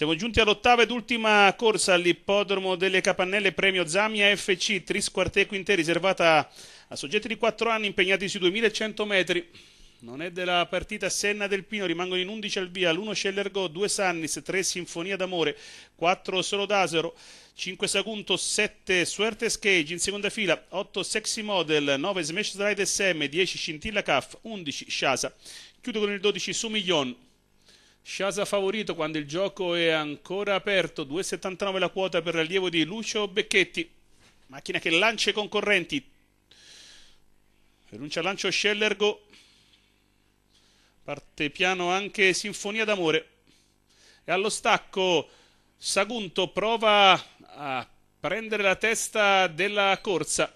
Siamo giunti all'ottava ed ultima corsa all'ippodromo delle Capannelle Premio Zamia FC Trisquarté Quinté riservata a soggetti di 4 anni impegnati sui 2100 metri. Non è della partita Senna del Pino, rimangono in 11 al via, l'1 Scellergo, 2 Sannis, 3 Sinfonia d'Amore, 4 Solo d'Asero, 5 Sagunto, 7 Suertes Cage in seconda fila, 8 Sexy Model, 9 Smash Drive SM, 10 Scintilla Caff, 11 Shasa. Chiudo con il 12 Sumiglion. Sciasa favorito quando il gioco è ancora aperto, 2,79 la quota per l'allievo di Lucio Becchetti, macchina che lancia i concorrenti, rinuncia al lancio Schellergo, parte piano anche Sinfonia d'Amore, e allo stacco Sagunto prova a prendere la testa della corsa,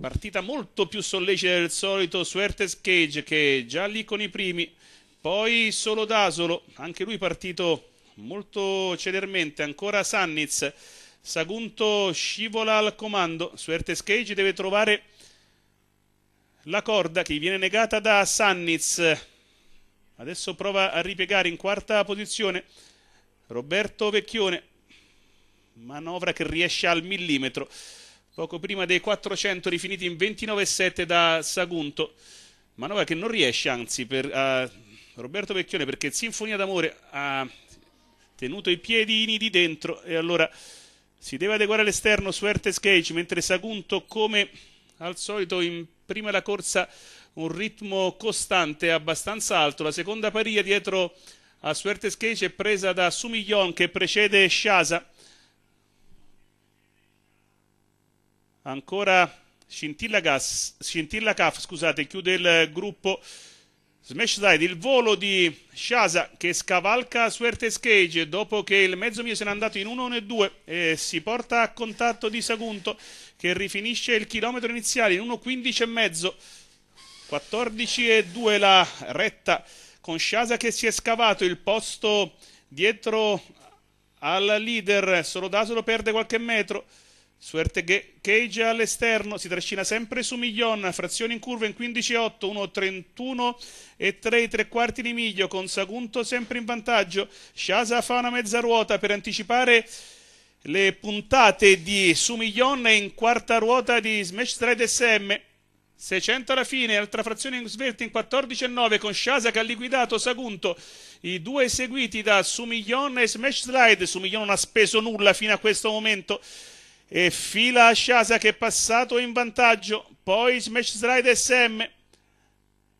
partita molto più sollecita del solito su Ertes Cage che è già lì con i primi, poi solo Dasolo, anche lui partito molto celermente, ancora Sanniz, Sagunto scivola al comando, Suertes Cage deve trovare la corda che viene negata da Sanniz. Adesso prova a ripiegare in quarta posizione Roberto Vecchione. Manovra che riesce al millimetro. Poco prima dei 400 rifiniti in 29,7 da Sagunto. Manovra che non riesce anzi per, a Roberto Vecchione perché Sinfonia d'amore ha tenuto i piedini di dentro e allora si deve adeguare all'esterno su Ertes Gage mentre Sagunto come al solito in prima la corsa un ritmo costante abbastanza alto la seconda paria dietro a Suertes Gage è presa da Sumiglion che precede Sciasa ancora Scintilla, Gas, Scintilla Caf scusate, chiude il gruppo Smash Side, il volo di Shaza che scavalca su Suertes Cage dopo che il mezzo mio se n'è andato in 1 e 2 e si porta a contatto di Sagunto che rifinisce il chilometro iniziale in 1.15 e mezzo 14 e 2 la retta con Shaza che si è scavato il posto dietro al leader solo Solodasolo perde qualche metro Suerte Cage all'esterno, si trascina sempre su Miglion, frazione in curva in 15-8, 1-31 e 3 i quarti di miglio, con Sagunto sempre in vantaggio, Shaza fa una mezza ruota per anticipare le puntate di Sumiglion in quarta ruota di Smash 3 SM. 600 alla fine, altra frazione in svelta in 14-9 con Shaza che ha liquidato Sagunto, i due seguiti da Sumiglion e Smash Slide. Sumiglion non ha speso nulla fino a questo momento e fila a Shasa che è passato in vantaggio, poi smash slide SM.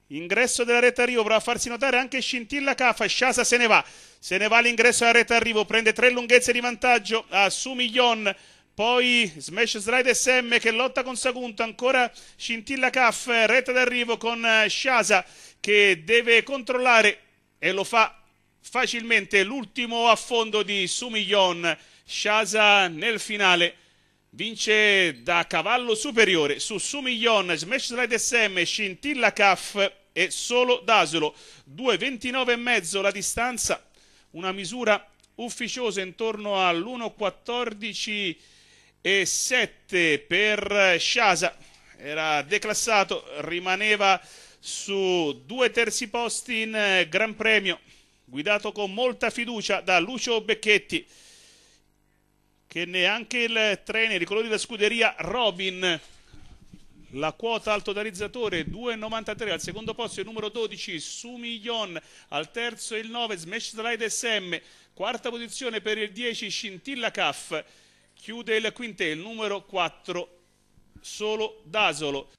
Ingresso della retta arrivo, prova a farsi notare anche Scintilla Caffa, Shasa se ne va, se ne va l'ingresso della retta arrivo, prende tre lunghezze di vantaggio a Sumiglion, poi Smash Slide SM che lotta con Sagunto, ancora Scintilla Caff, retta d'arrivo con eh, Shasa che deve controllare e lo fa facilmente l'ultimo affondo di Sumiglion, Shasa nel finale vince da cavallo superiore su Sumiglion, Smash Slide SM, Scintilla Caff e solo d'Asolo. 2,29,5 la distanza, una misura ufficiosa intorno all'1,14 e 7 per Sciasa. Era declassato, rimaneva su due terzi posti in eh, Gran Premio, guidato con molta fiducia da Lucio Becchetti che neanche il trainer, i colori della scuderia Robin. La quota alto totalizzatore 2,93 al secondo posto il numero 12 Sumiglion, al terzo il 9 Smash Slide SM, quarta posizione per il 10 Scintilla Caff, chiude il quintet il numero 4 Solo Dasolo.